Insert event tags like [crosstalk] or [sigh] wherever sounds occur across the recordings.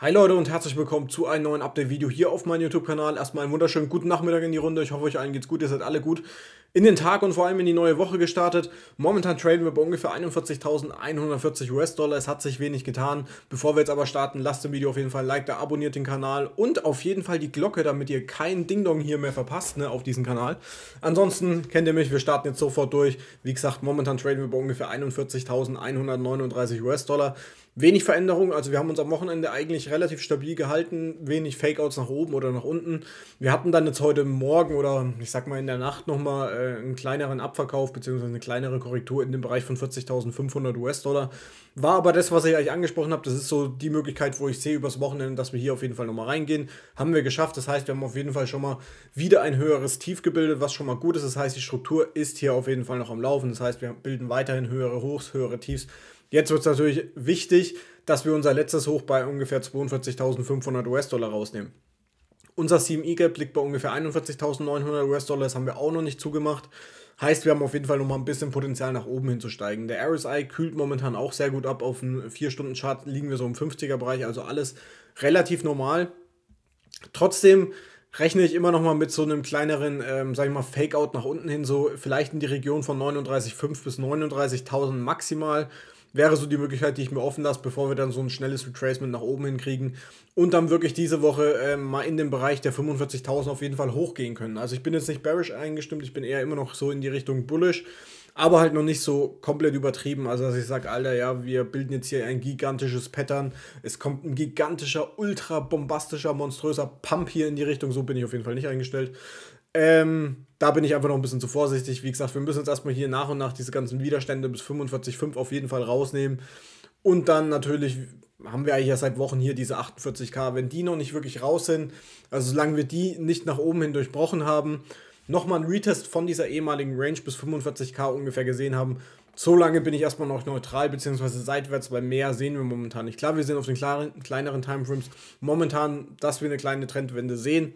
Hi Leute und herzlich willkommen zu einem neuen Update-Video hier auf meinem YouTube-Kanal. Erstmal einen wunderschönen guten Nachmittag in die Runde. Ich hoffe, euch allen geht's gut, ihr seid alle gut in den Tag und vor allem in die neue Woche gestartet. Momentan traden wir bei ungefähr 41.140 US-Dollar. Es hat sich wenig getan. Bevor wir jetzt aber starten, lasst dem Video auf jeden Fall ein Like da, abonniert den Kanal und auf jeden Fall die Glocke, damit ihr keinen Ding-Dong hier mehr verpasst ne, auf diesem Kanal. Ansonsten kennt ihr mich, wir starten jetzt sofort durch. Wie gesagt, momentan traden wir bei ungefähr 41.139 US-Dollar. Wenig Veränderung, also wir haben uns am Wochenende eigentlich relativ stabil gehalten, wenig Fakeouts nach oben oder nach unten. Wir hatten dann jetzt heute Morgen oder ich sag mal in der Nacht nochmal äh, einen kleineren Abverkauf bzw. eine kleinere Korrektur in dem Bereich von 40.500 US-Dollar. War aber das, was ich euch angesprochen habe. Das ist so die Möglichkeit, wo ich sehe übers Wochenende, dass wir hier auf jeden Fall nochmal reingehen. Haben wir geschafft. Das heißt, wir haben auf jeden Fall schon mal wieder ein höheres Tief gebildet, was schon mal gut ist. Das heißt, die Struktur ist hier auf jeden Fall noch am Laufen. Das heißt, wir bilden weiterhin höhere Hochs, höhere Tiefs. Jetzt wird es natürlich wichtig, dass wir unser letztes Hoch bei ungefähr 42.500 US-Dollar rausnehmen. Unser CME-Gap liegt bei ungefähr 41.900 US-Dollar, das haben wir auch noch nicht zugemacht. Heißt, wir haben auf jeden Fall noch mal ein bisschen Potenzial nach oben hinzusteigen. Der RSI kühlt momentan auch sehr gut ab. Auf einem 4-Stunden-Chart liegen wir so im 50er-Bereich, also alles relativ normal. Trotzdem rechne ich immer noch mal mit so einem kleineren, ähm, sag ich mal, Fakeout nach unten hin, so vielleicht in die Region von 39.5 bis 39.000 maximal wäre so die Möglichkeit, die ich mir offen lasse, bevor wir dann so ein schnelles Retracement nach oben hinkriegen und dann wirklich diese Woche äh, mal in den Bereich der 45.000 auf jeden Fall hochgehen können. Also ich bin jetzt nicht bearish eingestimmt, ich bin eher immer noch so in die Richtung bullish aber halt noch nicht so komplett übertrieben. Also, dass ich sage, Alter, ja, wir bilden jetzt hier ein gigantisches Pattern. Es kommt ein gigantischer, ultra bombastischer, monströser Pump hier in die Richtung. So bin ich auf jeden Fall nicht eingestellt. Ähm, da bin ich einfach noch ein bisschen zu vorsichtig. Wie gesagt, wir müssen jetzt erstmal hier nach und nach diese ganzen Widerstände bis 45,5 auf jeden Fall rausnehmen. Und dann natürlich haben wir eigentlich ja seit Wochen hier diese 48k. Wenn die noch nicht wirklich raus sind, also solange wir die nicht nach oben hin durchbrochen haben, nochmal einen Retest von dieser ehemaligen Range bis 45k ungefähr gesehen haben, so lange bin ich erstmal noch neutral, beziehungsweise seitwärts, weil mehr sehen wir momentan nicht. Klar, wir sehen auf den kleineren Timeframes momentan, dass wir eine kleine Trendwende sehen,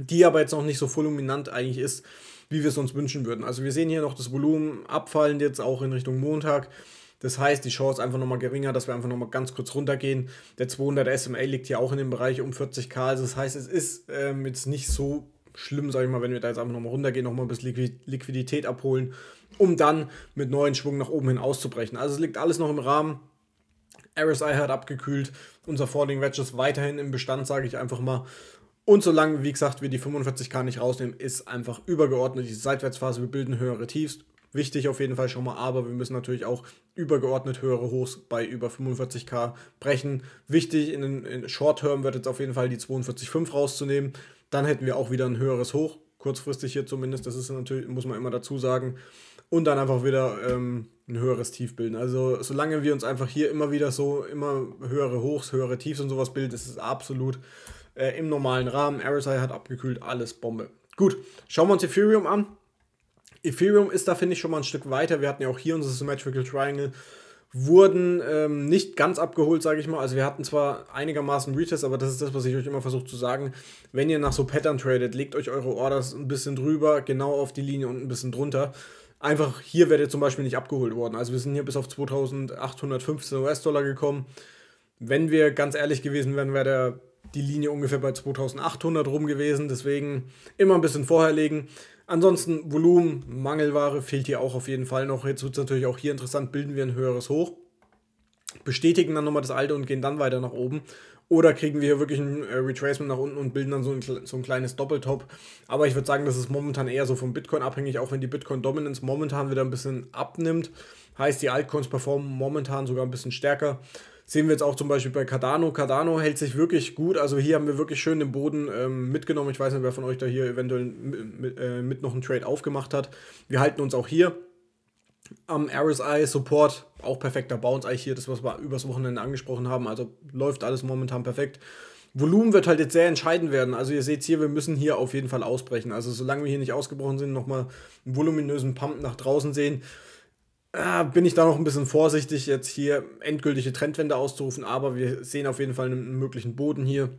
die aber jetzt noch nicht so fulminant eigentlich ist, wie wir es uns wünschen würden. Also wir sehen hier noch das Volumen abfallend jetzt auch in Richtung Montag. Das heißt, die Chance einfach nochmal geringer, dass wir einfach nochmal ganz kurz runtergehen. Der 200 SMA liegt hier auch in dem Bereich um 40k. Also das heißt, es ist ähm, jetzt nicht so schlimm, sage ich mal, wenn wir da jetzt einfach nochmal runtergehen, nochmal ein bisschen Liquidität abholen, um dann mit neuen Schwung nach oben hin auszubrechen. Also es liegt alles noch im Rahmen. RSI hat abgekühlt, unser Falling Wedge ist weiterhin im Bestand, sage ich einfach mal. Und solange, wie gesagt, wir die 45k nicht rausnehmen, ist einfach übergeordnet die Seitwärtsphase. Wir bilden höhere Tiefs. Wichtig auf jeden Fall schon mal, aber wir müssen natürlich auch übergeordnet höhere Hochs bei über 45k brechen. Wichtig in, in Short Term wird jetzt auf jeden Fall die 42,5 rauszunehmen. Dann hätten wir auch wieder ein höheres Hoch, kurzfristig hier zumindest, das ist natürlich, muss man immer dazu sagen. Und dann einfach wieder ähm, ein höheres Tief bilden. Also solange wir uns einfach hier immer wieder so, immer höhere Hochs, höhere Tiefs und sowas bilden, ist es absolut äh, im normalen Rahmen. RSI hat abgekühlt, alles Bombe. Gut, schauen wir uns Ethereum an. Ethereum ist da, finde ich, schon mal ein Stück weiter. Wir hatten ja auch hier unser Symmetrical Triangle wurden ähm, nicht ganz abgeholt, sage ich mal. Also wir hatten zwar einigermaßen Retest, aber das ist das, was ich euch immer versuche zu sagen. Wenn ihr nach so Pattern tradet, legt euch eure Orders ein bisschen drüber, genau auf die Linie und ein bisschen drunter. Einfach hier werdet ihr zum Beispiel nicht abgeholt worden. Also wir sind hier bis auf 2815 US-Dollar gekommen. Wenn wir ganz ehrlich gewesen wären, wäre der, die Linie ungefähr bei 2800 rum gewesen. Deswegen immer ein bisschen vorherlegen. Ansonsten Volumen, Mangelware fehlt hier auch auf jeden Fall noch. Jetzt wird es natürlich auch hier interessant, bilden wir ein höheres Hoch, bestätigen dann nochmal das alte und gehen dann weiter nach oben. Oder kriegen wir hier wirklich ein äh, Retracement nach unten und bilden dann so ein, so ein kleines Doppeltop. Aber ich würde sagen, das ist momentan eher so vom Bitcoin abhängig, auch wenn die Bitcoin-Dominance momentan wieder ein bisschen abnimmt. Heißt, die Altcoins performen momentan sogar ein bisschen stärker. Sehen wir jetzt auch zum Beispiel bei Cardano. Cardano hält sich wirklich gut. Also hier haben wir wirklich schön den Boden ähm, mitgenommen. Ich weiß nicht, wer von euch da hier eventuell mit, äh, mit noch einen Trade aufgemacht hat. Wir halten uns auch hier am RSI Support. Auch perfekter Bounce eigentlich hier, das was wir übers Wochenende angesprochen haben. Also läuft alles momentan perfekt. Volumen wird halt jetzt sehr entscheidend werden. Also ihr seht hier, wir müssen hier auf jeden Fall ausbrechen. Also solange wir hier nicht ausgebrochen sind, nochmal einen voluminösen Pump nach draußen sehen. Ah, bin ich da noch ein bisschen vorsichtig, jetzt hier endgültige Trendwende auszurufen, aber wir sehen auf jeden Fall einen möglichen Boden hier.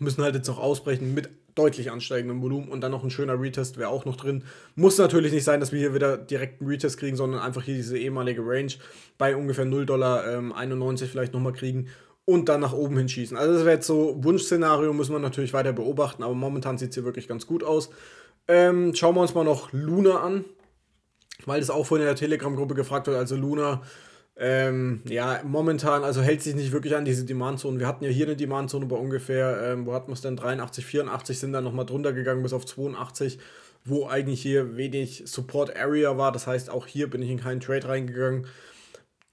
Müssen halt jetzt noch ausbrechen mit deutlich ansteigendem Volumen und dann noch ein schöner Retest wäre auch noch drin. Muss natürlich nicht sein, dass wir hier wieder direkt einen Retest kriegen, sondern einfach hier diese ehemalige Range bei ungefähr 0,91 Dollar ähm, vielleicht nochmal kriegen und dann nach oben hinschießen. Also das wäre jetzt so Wunschszenario, müssen wir natürlich weiter beobachten, aber momentan sieht es hier wirklich ganz gut aus. Ähm, schauen wir uns mal noch Luna an weil das auch vorhin in der Telegram-Gruppe gefragt wird, also Luna, ähm, ja, momentan, also hält sich nicht wirklich an diese Demandzone. Wir hatten ja hier eine Demandzone bei ungefähr, ähm, wo hatten wir es denn, 83, 84 sind dann nochmal drunter gegangen bis auf 82, wo eigentlich hier wenig Support Area war. Das heißt, auch hier bin ich in keinen Trade reingegangen.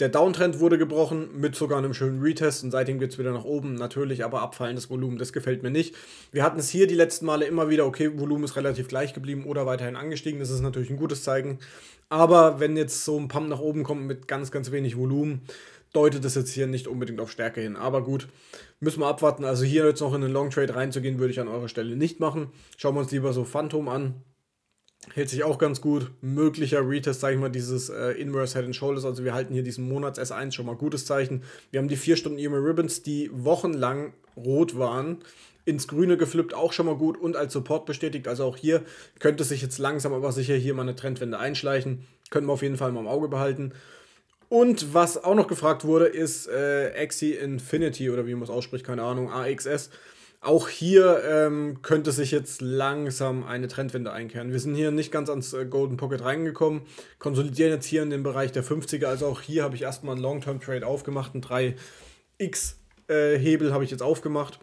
Der Downtrend wurde gebrochen mit sogar einem schönen Retest und seitdem geht es wieder nach oben. Natürlich aber abfallendes Volumen, das gefällt mir nicht. Wir hatten es hier die letzten Male immer wieder, okay, Volumen ist relativ gleich geblieben oder weiterhin angestiegen. Das ist natürlich ein gutes Zeichen. Aber wenn jetzt so ein Pump nach oben kommt mit ganz, ganz wenig Volumen, deutet das jetzt hier nicht unbedingt auf Stärke hin. Aber gut, müssen wir abwarten. Also hier jetzt noch in den Long Trade reinzugehen, würde ich an eurer Stelle nicht machen. Schauen wir uns lieber so Phantom an. Hält sich auch ganz gut. Möglicher Retest, sage ich mal, dieses äh, Inverse Head and Shoulders. Also wir halten hier diesen Monats S1 schon mal gutes Zeichen. Wir haben die 4 Stunden EMA Ribbons, die wochenlang rot waren. Ins Grüne geflippt, auch schon mal gut und als Support bestätigt. Also auch hier könnte sich jetzt langsam aber sicher hier mal eine Trendwende einschleichen. Können wir auf jeden Fall mal im Auge behalten. Und was auch noch gefragt wurde, ist äh, Axie Infinity oder wie man es ausspricht, keine Ahnung, AXS auch hier ähm, könnte sich jetzt langsam eine Trendwende einkehren. Wir sind hier nicht ganz ans äh, Golden Pocket reingekommen, konsolidieren jetzt hier in den Bereich der 50er. Also auch hier habe ich erstmal einen Long-Term-Trade aufgemacht, einen 3x-Hebel äh, habe ich jetzt aufgemacht.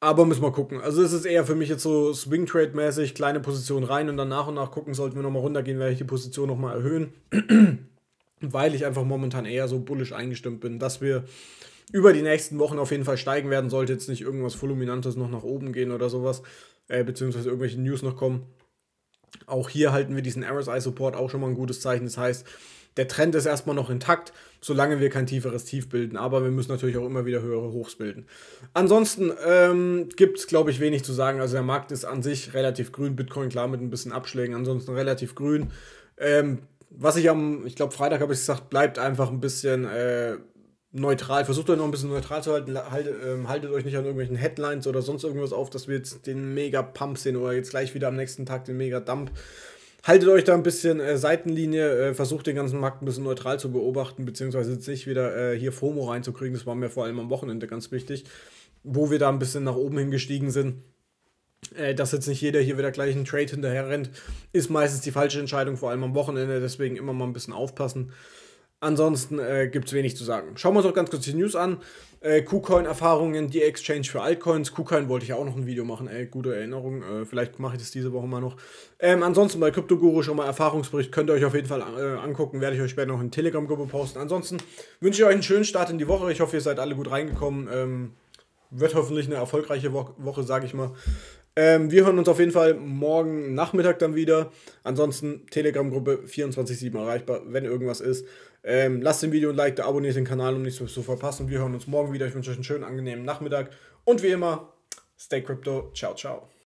Aber müssen wir gucken. Also es ist eher für mich jetzt so Swing-Trade-mäßig, kleine Position rein und dann nach und nach gucken, sollten wir nochmal runtergehen, werde ich die Position nochmal erhöhen. [clears throat] Weil ich einfach momentan eher so bullisch eingestimmt bin, dass wir über die nächsten Wochen auf jeden Fall steigen werden, sollte jetzt nicht irgendwas Fulminantes noch nach oben gehen oder sowas, äh, beziehungsweise irgendwelche News noch kommen. Auch hier halten wir diesen RSI-Support auch schon mal ein gutes Zeichen. Das heißt, der Trend ist erstmal noch intakt, solange wir kein tieferes Tief bilden. Aber wir müssen natürlich auch immer wieder höhere Hochs bilden. Ansonsten ähm, gibt es, glaube ich, wenig zu sagen. Also der Markt ist an sich relativ grün. Bitcoin klar mit ein bisschen Abschlägen, ansonsten relativ grün. Ähm, was ich am, ich glaube, Freitag habe ich gesagt, bleibt einfach ein bisschen äh, neutral, versucht euch noch ein bisschen neutral zu halten, haltet, ähm, haltet euch nicht an irgendwelchen Headlines oder sonst irgendwas auf, dass wir jetzt den Mega-Pump sehen oder jetzt gleich wieder am nächsten Tag den Mega-Dump. Haltet euch da ein bisschen äh, Seitenlinie, äh, versucht den ganzen Markt ein bisschen neutral zu beobachten, beziehungsweise jetzt nicht wieder äh, hier FOMO reinzukriegen, das war mir vor allem am Wochenende ganz wichtig, wo wir da ein bisschen nach oben hingestiegen sind. Äh, dass jetzt nicht jeder hier wieder gleich einen Trade hinterher rennt, ist meistens die falsche Entscheidung, vor allem am Wochenende, deswegen immer mal ein bisschen aufpassen. Ansonsten äh, gibt es wenig zu sagen. Schauen wir uns auch ganz kurz die News an. Äh, KuCoin-Erfahrungen, die Exchange für Altcoins. KuCoin wollte ich auch noch ein Video machen, ey, gute Erinnerung. Äh, vielleicht mache ich das diese Woche mal noch. Ähm, ansonsten bei CryptoGuru schon mal Erfahrungsbericht, könnt ihr euch auf jeden Fall äh, angucken. Werde ich euch später noch in Telegram-Gruppe posten. Ansonsten wünsche ich euch einen schönen Start in die Woche. Ich hoffe, ihr seid alle gut reingekommen. Ähm, wird hoffentlich eine erfolgreiche Wo Woche, sage ich mal. Ähm, wir hören uns auf jeden Fall morgen Nachmittag dann wieder. Ansonsten Telegram-Gruppe 24-7 erreichbar, wenn irgendwas ist. Ähm, lasst dem Video ein Like da, abonniert den Kanal, um nichts mehr zu verpassen. Wir hören uns morgen wieder. Ich wünsche euch einen schönen, angenehmen Nachmittag. Und wie immer, stay crypto. Ciao, ciao.